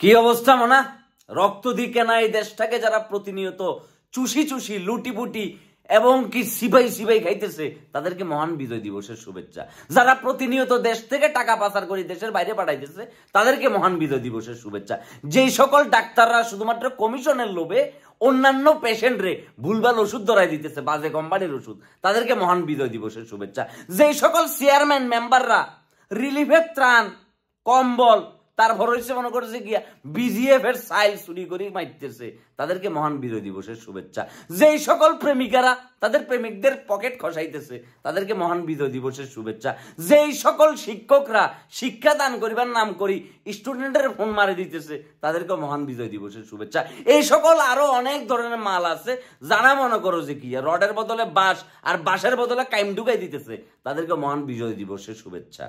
কি অবস্থা মানা রক্ত দিকে না এই দেশটাকে যারা প্রতিনিয়ত চুষি চুষি লুটিপুটি এবং কি সিবাই সিবাই খাইতেছে তাদেরকে মহান বিজয় দিবসের শুভেচ্ছা যারা প্রতিনিয়ত দেশ থেকে টাকা পাচার করে দেশের বাইরে পাঠাইতেছে তাদেরকে মহান বিজয় দিবসের শুভেচ্ছা যেই সকল ডাক্তাররা শুধুমাত্র কমিশনের লোভে অন্যান্য পেশেন্টরে ভুলভাল ওষুধ ধরাই দিতেছে বাজে কোম্পানির ওষুধ তাদেরকে মহান বিজয় দিবসের শুভেচ্ছা যেই সকল চেয়ারম্যান মেম্বাররা রিলিফের ত্রাণ কম্বল তার ভর হয়েছে মনে করছে গিয়া বিজিএফ এর সাইল চুরি করে মাইতেছে তাদেরকে মহান বিজয় দিবসের শুভেচ্ছা যেই সকল প্রেমিকারা তাদের প্রেমিকদের পকেট খসাইতেছে তাদেরকে মহান বিজয় দিবসের শুভেচ্ছা যেই সকল শিক্ষকরা শিক্ষা দান করিবার নাম করি স্টুডেন্টের ফোন মারে দিতেছে তাদেরকে মহান বিজয় দিবসের শুভেচ্ছা এই সকল আরো অনেক ধরনের মাল আছে জানা মনে করো যে কি রডের বদলে বাস আর বাসের বদলে কাইম ঢুকাই দিতেছে তাদেরকে মহান বিজয় দিবসের শুভেচ্ছা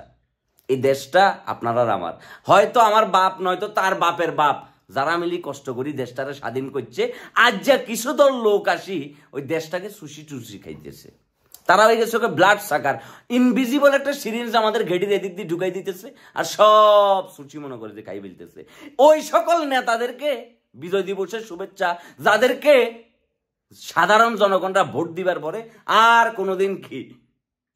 এই দেশটা আপনার আর আমার হয়তো আমার বাপ নয়তো তার বাপের বাপ যারা মিলি কষ্ট করি দেশটারে স্বাধীন করছে আজ যা কিছু দল লোক আসি ওই দেশটাকে সুশি টুসি খাইতেছে তারা হয়ে গেছে ওকে ব্লাড সাকার ইনভিজিবল একটা সিরিঞ্জ আমাদের ঘেটির এদিক দিয়ে ঢুকাই দিতেছে আর সব সুচি মনে করে যে খাই ফেলতেছে ওই সকল নেতাদেরকে বিজয় দিবসের শুভেচ্ছা যাদেরকে সাধারণ জনগণরা ভোট দিবার পরে আর কোনোদিন কি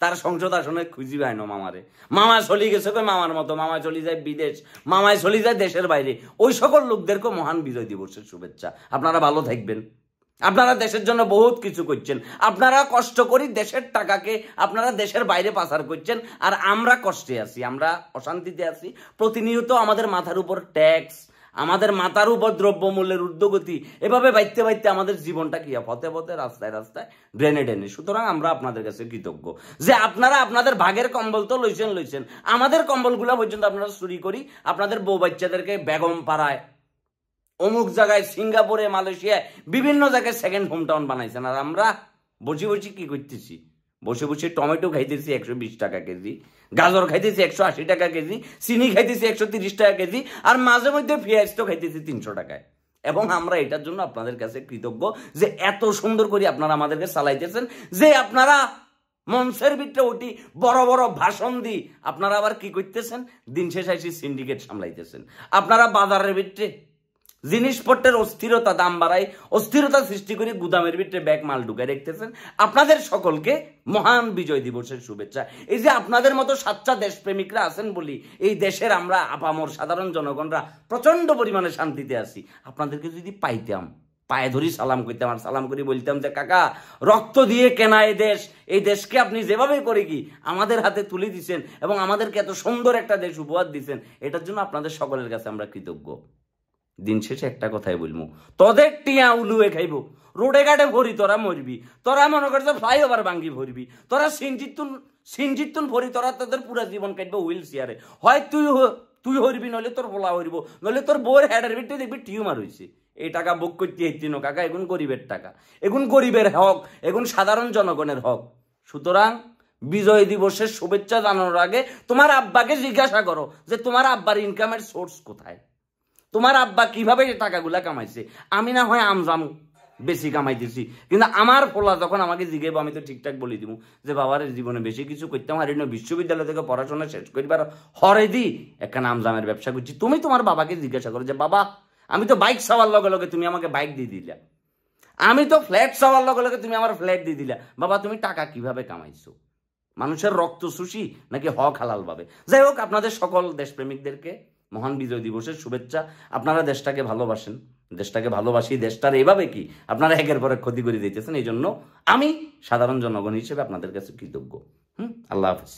তার সংসদ আসনে খুঁজি পায় না মামারে মামা চলি গেছে তো মামার মতো মামা চলি যায় বিদেশ মামায় চলি যায় দেশের বাইরে ওই সকল লোকদেরকে মহান বিজয় দিবসের শুভেচ্ছা আপনারা ভালো থাকবেন আপনারা দেশের জন্য বহুত কিছু করছেন আপনারা কষ্ট করি দেশের টাকাকে আপনারা দেশের বাইরে পাচার করছেন আর আমরা কষ্টে আছি আমরা অশান্তিতে আছি প্রতিনিয়ত আমাদের মাথার উপর ট্যাক্স আমাদের মাতার উপর দ্রব্যমূল্যের ঊর্ধ্বগতি এভাবে বাইতে বাইতে আমাদের জীবনটা কি পথে পথে রাস্তায় রাস্তায় ড্রেনে ড্রেনে সুতরাং আমরা আপনাদের কাছে কৃতজ্ঞ যে আপনারা আপনাদের ভাগের কম্বল তো লইছেন লইছেন আমাদের কম্বলগুলো পর্যন্ত আপনারা চুরি করি আপনাদের বউ বাচ্চাদেরকে বেগম পাড়ায় অমুক জায়গায় সিঙ্গাপুরে মালয়েশিয়ায় বিভিন্ন জায়গায় সেকেন্ড হোম টাউন বানাইছেন আর আমরা বুঝি বুঝি কি করতেছি বসে বসে টমেটো খাইতেছি একশো বিশ টাকা কেজি গাজর খাইতেছি একশো আশি টাকা কেজি চিনি খাইতেছি একশো তিরিশ টাকা কেজি আর মাঝে মধ্যে পেঁয়াজ তো খাইতেছি তিনশো টাকায় এবং আমরা এটার জন্য আপনাদের কাছে কৃতজ্ঞ যে এত সুন্দর করে আপনারা আমাদেরকে চালাইতেছেন যে আপনারা মঞ্চের ভিতরে উঠি বড় বড় ভাষণ দি আপনারা আবার কি করতেছেন দিন শেষে সিন্ডিকেট সামলাইতেছেন আপনারা বাজারের ভিতরে জিনিসপত্রের অস্থিরতা দাম বাড়ায় অস্থিরতা সৃষ্টি করে গুদামের ভিতরে ব্যাগ মাল ঢুকে দেখতেছেন আপনাদের সকলকে মহান বিজয় দিবসের শুভেচ্ছা এই যে আপনাদের মতো সাচ্চা দেশপ্রেমিকরা আছেন বলি এই দেশের আমরা আপামর সাধারণ জনগণরা প্রচন্ড পরিমাণে শান্তিতে আছি আপনাদেরকে যদি পাইতাম পায়ে ধরি সালাম করতাম আর সালাম করে বলতাম যে কাকা রক্ত দিয়ে কেনা এই দেশ এই দেশকে আপনি যেভাবে করে কি আমাদের হাতে তুলে দিচ্ছেন এবং আমাদেরকে এত সুন্দর একটা দেশ উপহার দিচ্ছেন এটার জন্য আপনাদের সকলের কাছে আমরা কৃতজ্ঞ দিন শেষে একটা কথাই বলবো তোদের টিয়া উলুয়ে খাইব রোডে ঘাটে ভরি তোরা মরবি তোরা মনে করছো ফ্লাইওভার ভাঙ্গি ভরবি তোরা সিনজিতুন সিনজিতুন ভরি তোরা তোদের পুরা জীবন কাটবে হুইল চেয়ারে হয় তুই তুই হরবি নইলে তোর বলা হরিব নইলে তোর বোর হেডের ভিতরে দেখবি টিউমার হয়েছে এই টাকা বুক করতে হইতি না কাকা এগুন গরিবের টাকা এগুন গরিবের হক এগুন সাধারণ জনগণের হক সুতরাং বিজয় দিবসের শুভেচ্ছা জানানোর আগে তোমার আব্বাকে জিজ্ঞাসা করো যে তোমার আব্বার ইনকামের সোর্স কোথায় তোমার আব্বা কিভাবে টাকাগুলা কামাইছে আমি না হয় আমজাম বেশি কামাইতেছি কিন্তু আমার ফোলা যখন আমাকে জিগেব আমি তো ঠিকঠাক বলে দিব যে বাবার জীবনে বেশি কিছু করতাম আর বিশ্ববিদ্যালয় থেকে পড়াশোনা শেষ করিবার হরে দি একটা আমজামের ব্যবসা করছি তুমি তোমার বাবাকে জিজ্ঞাসা করো যে বাবা আমি তো বাইক চাওয়ার লগে লগে তুমি আমাকে বাইক দিয়ে দিলা আমি তো ফ্ল্যাট চাওয়ার লগে লগে তুমি আমার ফ্ল্যাট দিয়ে দিলা বাবা তুমি টাকা কিভাবে কামাইছো মানুষের রক্ত সুশি নাকি হক হালাল পাবে যাই হোক আপনাদের সকল দেশপ্রেমিকদেরকে মহান বিজয় দিবসের শুভেচ্ছা আপনারা দেশটাকে ভালোবাসেন দেশটাকে ভালোবাসি দেশটার এভাবে কি আপনারা একের পরে ক্ষতি করে দিতেছেন এই জন্য আমি সাধারণ জনগণ হিসেবে আপনাদের কাছে কৃতজ্ঞ হুম আল্লাহ হাফিজ